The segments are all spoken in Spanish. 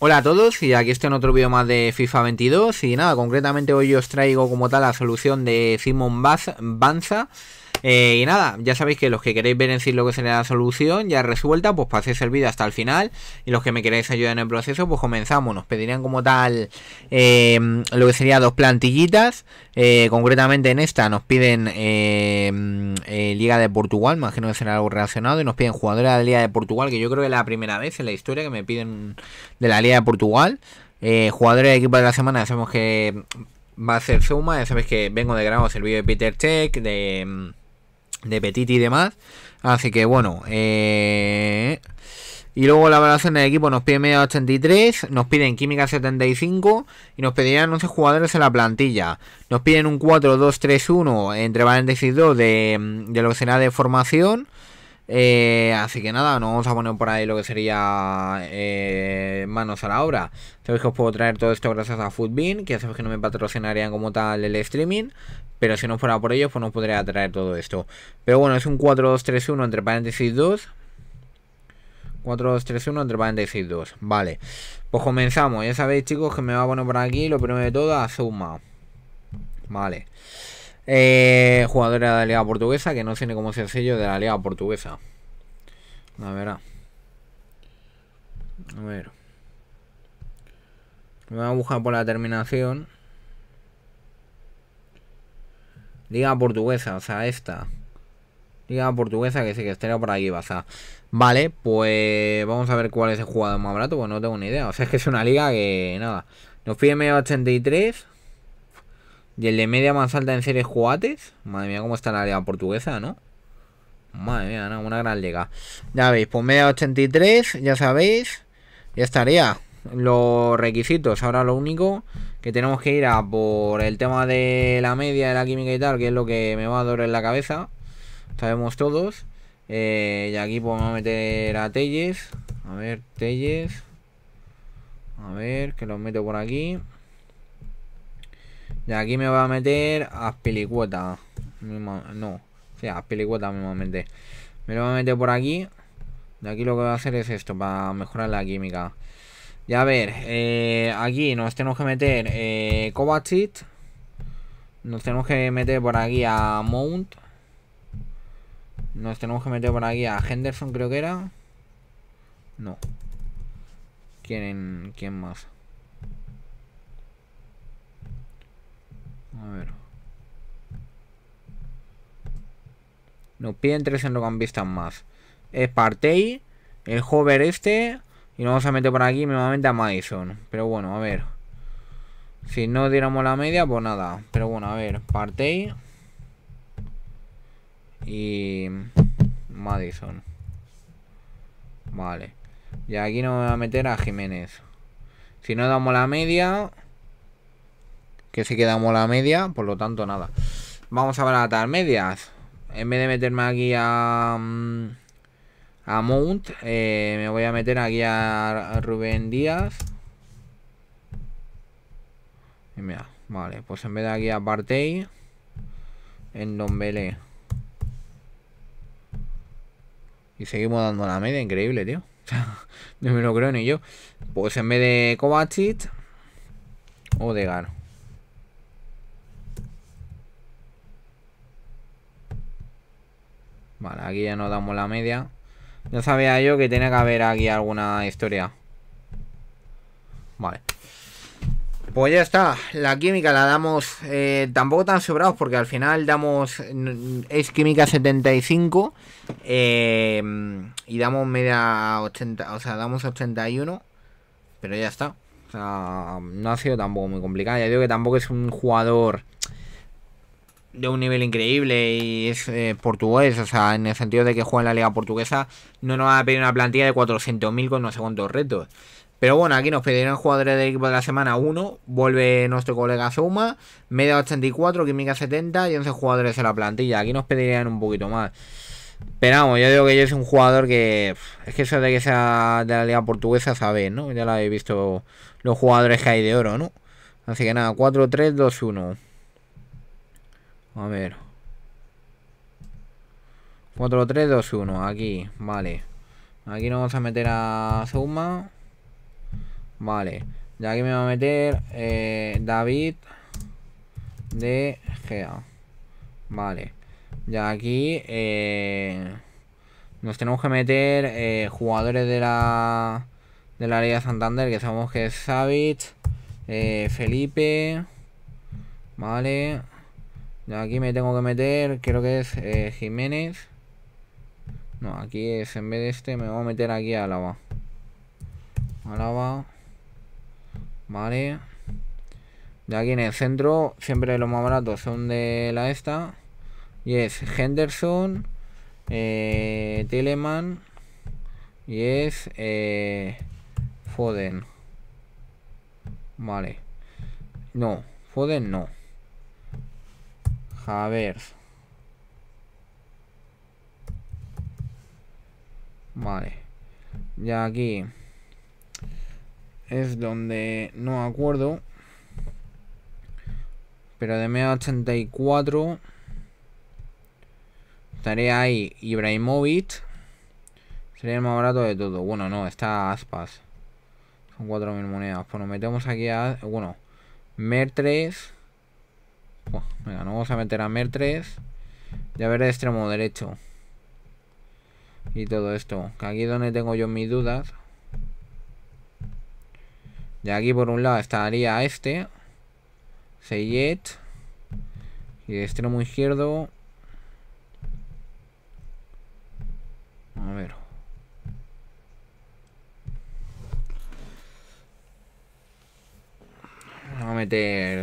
Hola a todos y aquí estoy en otro vídeo más de FIFA 22 y nada, concretamente hoy os traigo como tal la solución de Simon Banza eh, y nada, ya sabéis que los que queréis ver en sí lo que sería la solución ya resuelta, pues paséis el vídeo hasta el final. Y los que me queréis ayudar en el proceso, pues comenzamos. Nos pedirían como tal eh, lo que sería dos plantillitas. Eh, concretamente en esta nos piden Liga de Portugal, Me imagino que será algo relacionado. Y nos piden jugadora de Liga de Portugal, que yo creo que es la primera vez en la historia que me piden de la Liga de Portugal. Eh, jugadores de equipo de la semana, sabemos que va a ser suma ya sabéis que vengo de grabar el vídeo de Peter Check, de de Petit y demás. Así que bueno, eh, Y luego la evaluación del equipo nos pide media 83, nos piden química 75 y nos pedirían 11 jugadores en la plantilla. Nos piden un 4-2-3-1 entre paréntesis 2 de, de lo que de formación. Eh, así que nada, nos vamos a poner por ahí lo que sería eh, manos a la obra. Sabéis que os puedo traer todo esto gracias a Foodbean, que ya sabéis que no me patrocinarían como tal el streaming, pero si no fuera por ellos, pues no podría traer todo esto. Pero bueno, es un 4-2-3-1 entre paréntesis 2. 4-2-3-1 entre paréntesis 2. Vale, pues comenzamos. Ya sabéis, chicos, que me va a poner por aquí lo primero de todo a suma Vale. Eh, jugadora de la Liga Portuguesa, que no tiene como sello de la Liga Portuguesa. La verdad. A ver. Me voy a buscar por la terminación. Liga portuguesa, o sea, esta. Liga portuguesa que sí que estará por aquí basada. Vale, pues vamos a ver cuál es el jugador más barato. Pues no tengo ni idea. O sea, es que es una liga que nada. Nos pide medio 83. Y el de media más alta en series jugates. Madre mía, cómo está la liga portuguesa, ¿no? Madre mía, una gran liga. Ya veis, pues media 83, ya sabéis. Ya estaría. Los requisitos. Ahora lo único que tenemos que ir a por el tema de la media, de la química y tal, que es lo que me va a doler la cabeza. Sabemos todos. Eh, y aquí podemos meter a Telles. A ver, Telles. A ver, que los meto por aquí. De aquí me voy a meter a Pelicueta No, sea a Pelicuota me a meter. Me lo voy a meter por aquí. De aquí lo que voy a hacer es esto, para mejorar la química. Y a ver, eh, aquí nos tenemos que meter eh, Nos tenemos que meter por aquí a Mount. Nos tenemos que meter por aquí a Henderson, creo que era. No. ¿Quién, quién más? A ver. Nos piden tres campistas más. Es Partey, el hover este. Y nos vamos a meter por aquí nuevamente a Madison. Pero bueno, a ver. Si no diéramos la media, pues nada. Pero bueno, a ver. Partey. Y... Madison. Vale. Y aquí nos vamos a meter a Jiménez. Si no damos la media que se quedamos la media, por lo tanto nada. Vamos a baratar medias. En vez de meterme aquí a, mm, a Mount, eh, me voy a meter aquí a Rubén Díaz. Y mira, vale, pues en vez de aquí a Partey, en Don Y seguimos dando la media, increíble, tío. no me lo creo ni yo. Pues en vez de Kovacic, Odegar. Vale, aquí ya no damos la media. Ya sabía yo que tenía que haber aquí alguna historia. Vale. Pues ya está, la química la damos eh, tampoco tan sobrados porque al final damos, mm, es química 75 eh, y damos media 80, o sea, damos 81, pero ya está. O sea, no ha sido tampoco muy complicado, ya digo que tampoco es un jugador de un nivel increíble y es eh, portugués, o sea, en el sentido de que juega en la liga portuguesa, no nos va a pedir una plantilla de 400.000 con no sé cuántos retos. Pero bueno, aquí nos pedirían jugadores del equipo de la semana 1, vuelve nuestro colega Zuma, media 84, química 70 y 11 jugadores de la plantilla. Aquí nos pedirían un poquito más. Pero vamos, yo digo que yo es un jugador que. Es que eso de que sea de la liga portuguesa, sabéis, ¿no? Ya lo habéis visto los jugadores que hay de oro, ¿no? Así que nada, 4-3-2-1. A ver. 4, 3, 2, 1. Aquí, vale. Aquí nos vamos a meter a Zuma. Vale. Y aquí me va a meter eh, David de Gea. Vale. Y aquí eh, nos tenemos que meter eh, jugadores de la de la Liga Santander, que sabemos que es Savage, Felipe. Vale. Aquí me tengo que meter, creo que es eh, Jiménez. No, aquí es, en vez de este, me voy a meter aquí a Álava. Álava. Vale. De aquí en el centro, siempre los más baratos son de la esta. Y es Henderson, eh, Teleman y es eh, Foden. Vale. No, Foden no. A ver. Vale. Ya aquí es donde no acuerdo. Pero de media 84 estaría ahí Ibrahimovic. Sería el más barato de todo. Bueno, no, está Aspas. Son 4.000 monedas. Bueno, metemos aquí a... Bueno, Mer M3 venga, nos vamos a meter a Mer 3. Ya veré extremo derecho. Y todo esto. Que aquí donde tengo yo mis dudas. Y aquí por un lado estaría este. Seyet. Y extremo izquierdo.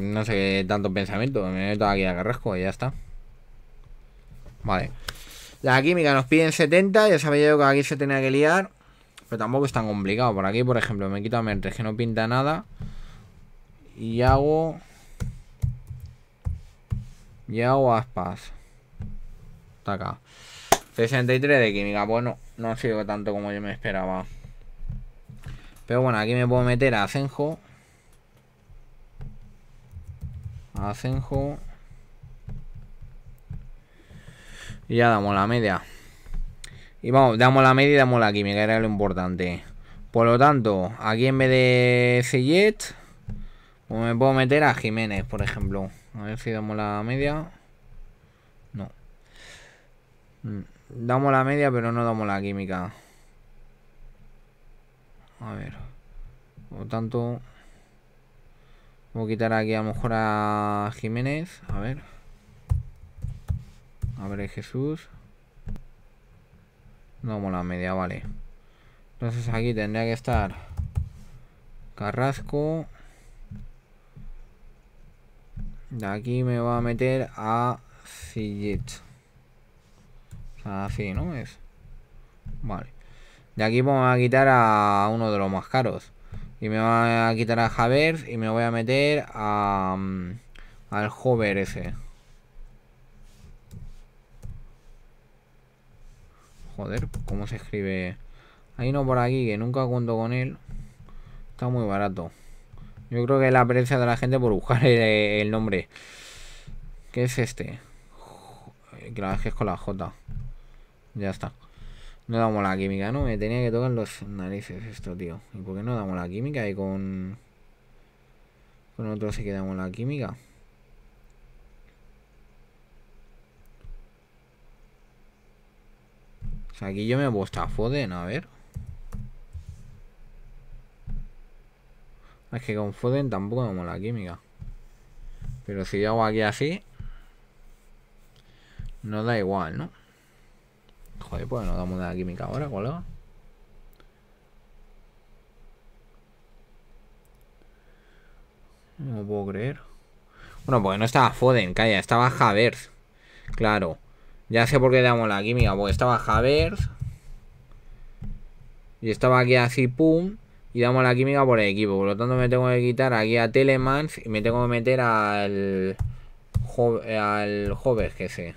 no sé tantos pensamientos. Me meto aquí a Carrasco y ya está. Vale. La química nos piden 70. Ya sabía yo que aquí se tenía que liar. Pero tampoco es tan complicado. Por aquí, por ejemplo, me quito a Mertes que no pinta nada. Y hago... Y hago aspas. Está acá. 63 de química. Bueno, pues no ha sido tanto como yo me esperaba. Pero bueno, aquí me puedo meter a Senjo. Acenjo. Y ya damos la media. Y vamos, damos la media y damos la química, era lo importante. Por lo tanto, aquí en vez de Cillet pues me puedo meter a Jiménez, por ejemplo. A ver si damos la media. No. Mm, damos la media, pero no damos la química. A ver. Por lo tanto... Voy a quitar aquí a lo mejor a Jiménez. A ver. A ver, Jesús. No, la media, vale. Entonces aquí tendría que estar Carrasco. De aquí me va a meter a Sillet. Así, ¿no? Es. Vale. De aquí vamos a quitar a uno de los más caros. Y me va a quitar a Javers y me voy a meter a, mm, al Hover ese. Joder, ¿cómo se escribe? Ahí no, por aquí que nunca cuento con él. Está muy barato. Yo creo que es la apariencia de la gente por buscar el, nombre. ¿Qué es este? Eh, que es con la J. Ya está. No damos la química, ¿no? Me tenía que tocar los narices esto, tío. ¿Y por qué no damos la química? Y con... Con otro sí que damos la química. O sea, aquí yo me he puesto a Foden, a ver. Es que con Foden tampoco damos la química. Pero si yo hago aquí así... No da igual, ¿no? Joder, pues no damos la química ahora, colega. No puedo creer. Bueno, pues no estaba Foden, calla, estaba Javier. Claro. Ya sé por qué damos la química, porque estaba Javier. Y estaba aquí así, pum. Y damos la química por el equipo. Por lo tanto, me tengo que quitar aquí a Telemans y me tengo que meter al. al joven que sé.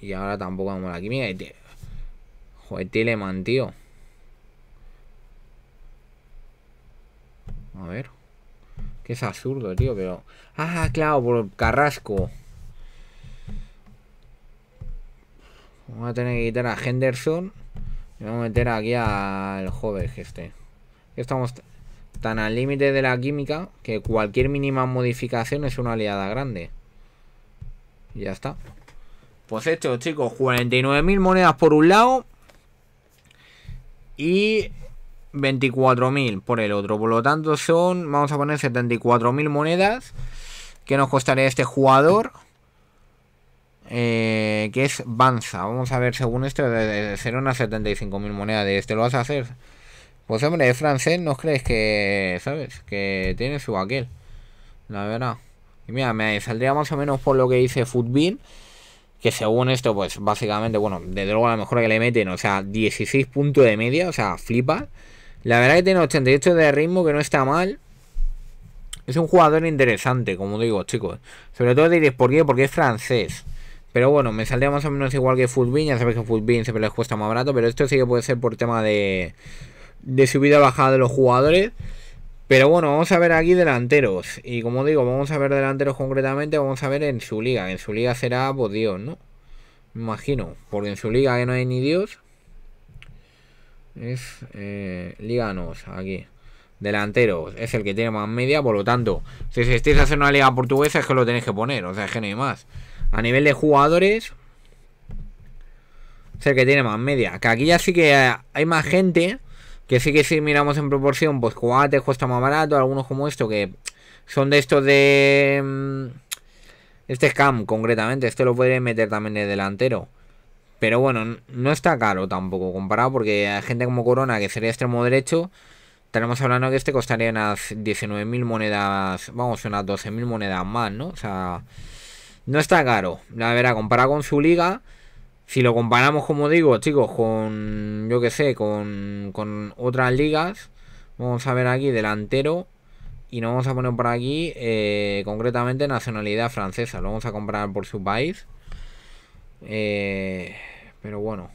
Y ahora tampoco vamos a la química. Joder, Teleman, tío. A ver. Que es absurdo, tío, pero... Ah, claro, por Carrasco. Vamos a tener que quitar a Henderson. Y vamos a meter aquí al joven este. Estamos tan al límite de la química que cualquier mínima modificación es una aliada grande. Y ya está. Pues esto, chicos, 49.000 monedas por un lado y 24.000 por el otro. Por lo tanto, son, vamos a poner 74.000 monedas que nos costaría este jugador. Eh, que es Banza. Vamos a ver, según esto, de 0 a 75.000 monedas de este. ¿Lo vas a hacer? Pues hombre, es francés, ¿no crees que, sabes? Que tiene su aquel. La verdad. Y mira, me saldría más o menos por lo que dice Footbin que según esto, pues básicamente, bueno, desde luego a la mejora que le meten, o sea, 16 puntos de media, o sea, flipa. La verdad que tiene 88 de ritmo, que no está mal. Es un jugador interesante, como digo, chicos. Sobre todo diréis, ¿por qué? Porque es francés. Pero bueno, me saldría más o menos igual que Fulbin. Ya sabéis que Fulbin siempre les cuesta más barato, pero esto sí que puede ser por tema de, de subida-bajada de los jugadores. Pero bueno, vamos a ver aquí delanteros. Y como digo, vamos a ver delanteros concretamente, vamos a ver en su liga. En su liga será, pues Dios, ¿no? Me imagino, porque en su liga que no hay ni Dios. Es eh, Líganos, aquí. Delanteros, es el que tiene más media, por lo tanto, si estáis haciendo una liga portuguesa es que lo tenéis que poner, o sea, es que no hay más. A nivel de jugadores, es el que tiene más media. Que aquí ya sí que hay más gente que sí que si miramos en proporción, pues juguetes cuesta más barato, algunos como esto que son de estos de... Mm, este scam concretamente, este lo puede meter también de delantero. Pero bueno, no está caro tampoco comparado porque hay gente como Corona que sería extremo derecho. Tenemos hablando que este costaría unas 19.000 monedas, vamos, unas 12.000 monedas más, ¿no? O sea, no está caro. La verdad, comparado con su liga, si lo comparamos, como digo, chicos, con, yo que sé, con, otras ligas, vamos a ver aquí delantero y nos vamos a poner por aquí eh, concretamente nacionalidad francesa. Lo vamos a comprar por su país. Eh, pero bueno,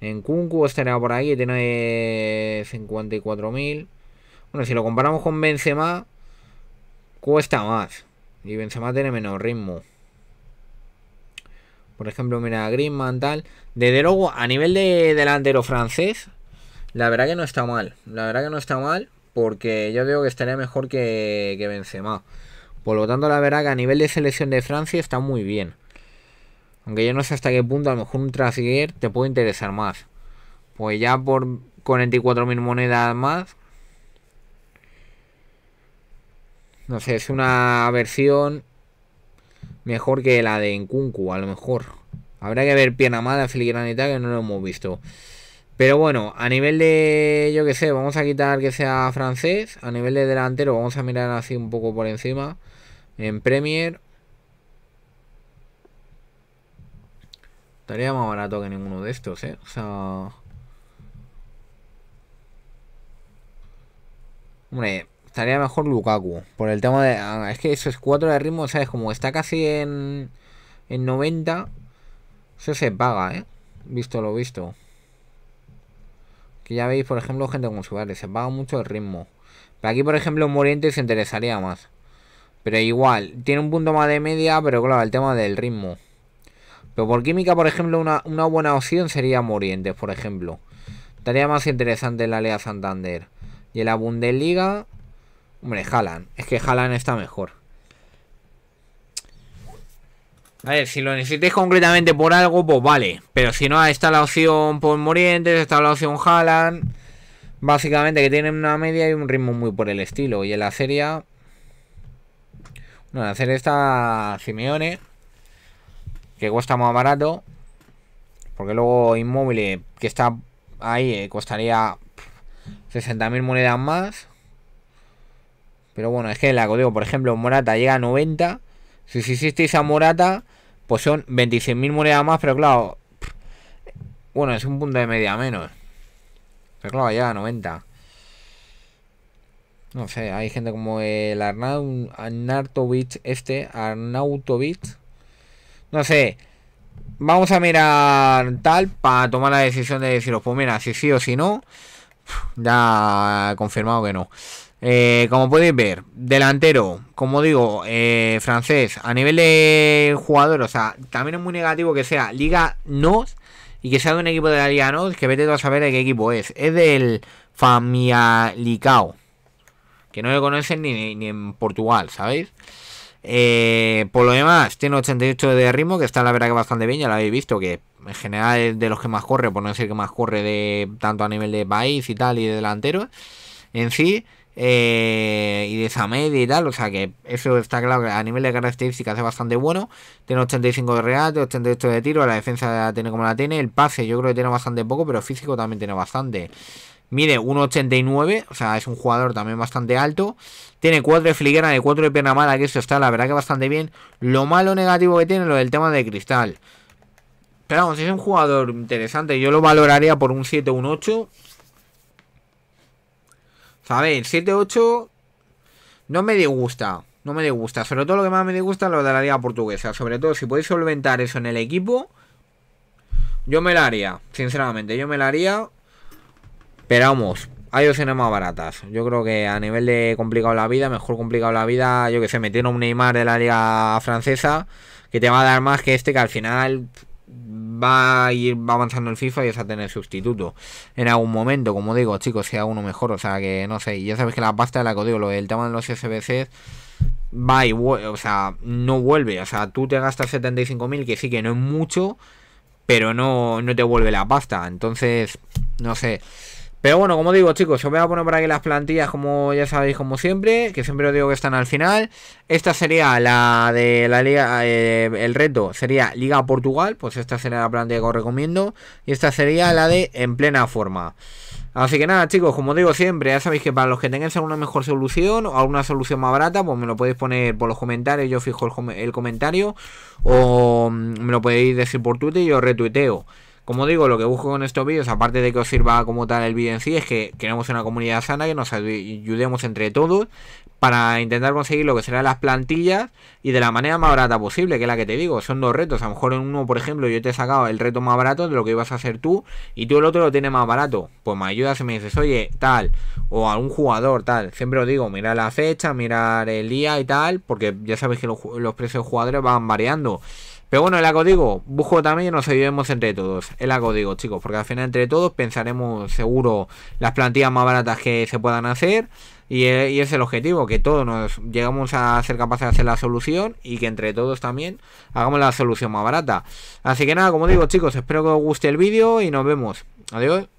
en Kunku estaría por aquí, tiene 54.000. Bueno, si lo comparamos con Benzema, cuesta más. Y Benzema tiene menos ritmo. Por ejemplo, mira, Griezmann, tal. Desde luego, a nivel de delantero francés, la verdad que no está mal. La verdad que no está mal, porque yo digo que estaría mejor que, que Benzema. Por lo tanto, la verdad que a nivel de selección de Francia está muy bien. Aunque yo no sé hasta qué punto, a lo mejor un Trasier te puede interesar más. Pues ya por 44.000 monedas más. No sé, es una versión mejor que la de Nkunku, a lo mejor. Habrá que ver Piernamada, Filigranita, que no lo hemos visto. Pero bueno, a nivel de, yo qué sé, vamos a quitar que sea francés. A nivel de delantero, vamos a mirar así un poco por encima. En Premier. Estaría más barato que ninguno de estos, ¿eh? O sea... Hombre, estaría mejor Lukaku. Por el tema de. Ah, es que esos 4 de ritmo, ¿sabes? Como está casi en. En 90. Eso se paga, ¿eh? Visto lo visto. Que ya veis, por ejemplo, gente como Suárez. Se paga mucho el ritmo. Pero aquí, por ejemplo, Moriente se interesaría más. Pero igual, tiene un punto más de media, pero claro, el tema del ritmo. Pero por química, por ejemplo, una, una buena opción sería Moriente por ejemplo. Estaría más interesante la Lea Santander. Y en la Bundesliga, Hombre, Haaland. Es que Haaland está mejor. A ver, si lo necesitéis concretamente por algo, pues vale. Pero si no, está la opción por Morientes, está la opción Haaland. Básicamente que tienen una media y un ritmo muy por el estilo. Y en la serie... Bueno, en la serie está Simeone. Que cuesta más barato. Porque luego Inmóvil, que está ahí, eh, costaría 60.000 monedas más. Pero bueno, es que la código, por ejemplo, Morata llega a 90. Si hicisteis a Morata, pues son 26.000 monedas más, pero claro, bueno, es un punto de media menos. Pero claro, llega a 90. No sé, hay gente como el Arnautovich, Arnautovic, este, Arnautovic. No sé, vamos a mirar tal para tomar la decisión de deciros, pues mira, si sí o si no. Ya confirmado que no. Eh, como podéis ver, delantero, como digo, eh, francés, a nivel de jugador, o sea, también es muy negativo que sea Liga NOS y que sea de un equipo de la Liga NOS, que vete tú a saber de qué equipo es. Es del Famialicao, que no lo conocen ni, en Portugal, ¿sabéis? Eh, por lo demás, tiene 88 de ritmo, que está la verdad que bastante bien, ya lo habéis visto, que en general es de los que más corre, por no decir que más corre de tanto a nivel de país y tal, y de delantero, en sí. Eh, y de esa media y tal. O sea que eso está claro que a nivel de características es bastante bueno. Tiene 85 de regate, 88 de tiro, la defensa la tiene como la tiene. El pase yo creo que tiene bastante poco, pero físico también tiene bastante. Mide 1,89, o sea, es un jugador también bastante alto. Tiene 4 de fliguera de 4 de pierna mala, que eso está la verdad que bastante bien. Lo malo negativo que tiene lo del tema de cristal. Pero vamos, es un jugador interesante. Yo lo valoraría por un 7, un 8. A ver, 7-8 no me disgusta. No me disgusta. Sobre todo lo que más me disgusta es lo de la liga portuguesa. Sobre todo si podéis solventar eso en el equipo. Yo me la haría. Sinceramente, yo me la haría. Pero vamos, hay opciones más baratas. Yo creo que a nivel de complicado la vida, mejor complicado la vida, yo que sé, Metiendo un Neymar de la liga francesa que te va a dar más que este que al final va a ir avanzando el FIFA y vas a tener sustituto en algún momento, como digo, chicos, sea uno mejor, o sea que no sé, ya sabes que la pasta de la que digo, lo del tema de los SBCs va y o sea, no vuelve, o sea, tú te gastas 75.000 que sí que no es mucho, pero no no te vuelve la pasta, entonces no sé. Pero bueno, como digo chicos, os voy a poner por aquí las plantillas como ya sabéis, como siempre, que siempre os digo que están al final. Esta sería la de la liga, eh, el reto sería Liga Portugal, pues esta sería la plantilla que os recomiendo. Y esta sería la de en plena forma. Así que nada chicos, como digo siempre, ya sabéis que para los que tengáis alguna mejor solución o alguna solución más barata, pues me lo podéis poner por los comentarios, yo fijo el, el comentario o mm, me lo podéis decir por Twitter y yo retuiteo. Como digo, lo que busco con estos vídeos, aparte de que os sirva como tal el vídeo en sí, es que queremos una comunidad sana, que nos ayudemos entre todos para intentar conseguir lo que serán las plantillas y de la manera más barata posible, que es la que te digo. Son dos retos. A lo mejor en uno, por ejemplo, yo te he sacado el reto más barato de lo que ibas a hacer tú y tú el otro lo tienes más barato. Pues me ayudas y me dices, oye, tal, o algún jugador, tal. Siempre os digo, mirar la fecha, mirar el día y tal, porque ya sabéis que los precios de jugadores van variando. Pero bueno, el acodigo, busco también y nos ayudemos entre todos. El acodigo, chicos, porque al final entre todos pensaremos seguro las plantillas más baratas que se puedan hacer. Y, eh, y es el objetivo, que todos nos llegamos a ser capaces de hacer la solución y que entre todos también hagamos la solución más barata. Así que nada, como digo chicos, espero que os guste el vídeo y nos vemos. Adiós.